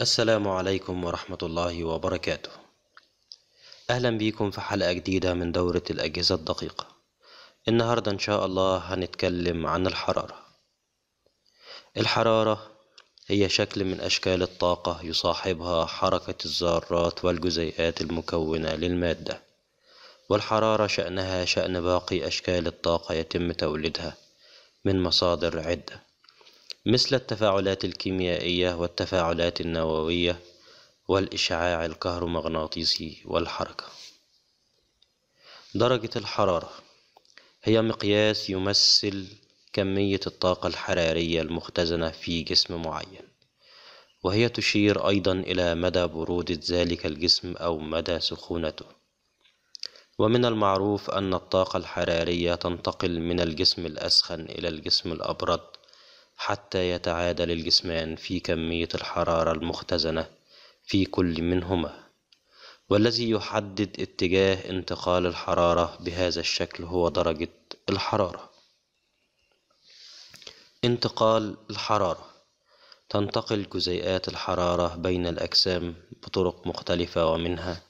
السلام عليكم ورحمة الله وبركاته أهلا بيكم في حلقة جديدة من دورة الأجهزة الدقيقة النهاردة إن شاء الله هنتكلم عن الحرارة الحرارة هي شكل من أشكال الطاقة يصاحبها حركة الذرات والجزيئات المكونة للمادة والحرارة شأنها شأن باقي أشكال الطاقة يتم توليدها من مصادر عدة مثل التفاعلات الكيميائية والتفاعلات النووية والإشعاع الكهرومغناطيسي والحركة درجة الحرارة هي مقياس يمثل كمية الطاقة الحرارية المختزنة في جسم معين وهي تشير أيضا إلى مدى برودة ذلك الجسم أو مدى سخونته ومن المعروف أن الطاقة الحرارية تنتقل من الجسم الأسخن إلى الجسم الأبرد حتى يتعادل الجسمان في كمية الحرارة المختزنة في كل منهما والذي يحدد اتجاه انتقال الحرارة بهذا الشكل هو درجة الحرارة انتقال الحرارة تنتقل جزيئات الحرارة بين الأجسام بطرق مختلفة ومنها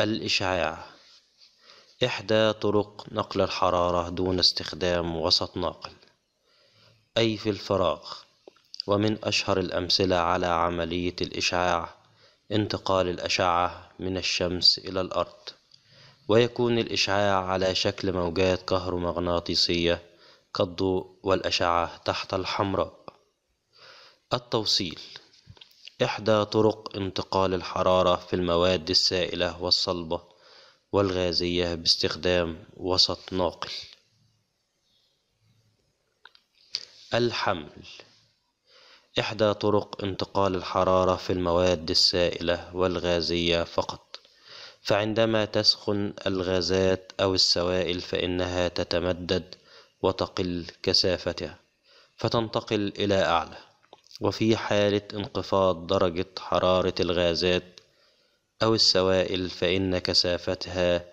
الإشعاع إحدى طرق نقل الحرارة دون استخدام وسط ناقل أي في الفراغ ومن أشهر الأمثلة على عملية الإشعاع انتقال الأشعة من الشمس إلى الأرض ويكون الإشعاع على شكل موجات كهرومغناطيسية كالضوء والأشعة تحت الحمراء التوصيل إحدى طرق انتقال الحرارة في المواد السائلة والصلبة والغازية باستخدام وسط ناقل الحمل إحدى طرق انتقال الحرارة في المواد السائلة والغازية فقط فعندما تسخن الغازات أو السوائل فإنها تتمدد وتقل كثافتها فتنتقل إلى أعلى وفي حالة انخفاض درجة حرارة الغازات أو السوائل فإن كثافتها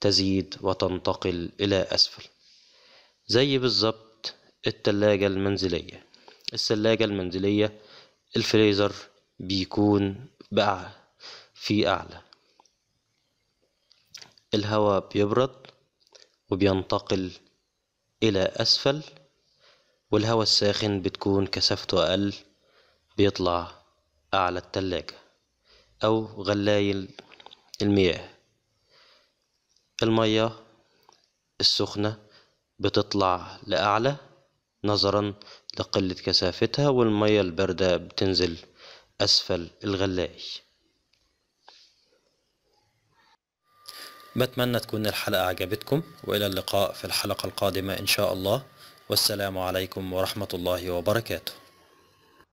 تزيد وتنتقل إلى أسفل زي بالظبط التلاجة المنزلية الثلاجة المنزلية الفريزر بيكون بقى في أعلى الهواء بيبرد وبينتقل إلى أسفل والهواء الساخن بتكون كثافته أقل بيطلع أعلى التلاجة أو غلاية المياه المية السخنة بتطلع لأعلى نظرا لقلة كثافتها والمية الباردة بتنزل أسفل الغلاي بتمنى تكون الحلقة عجبتكم وإلى اللقاء في الحلقة القادمة إن شاء الله والسلام عليكم ورحمة الله وبركاته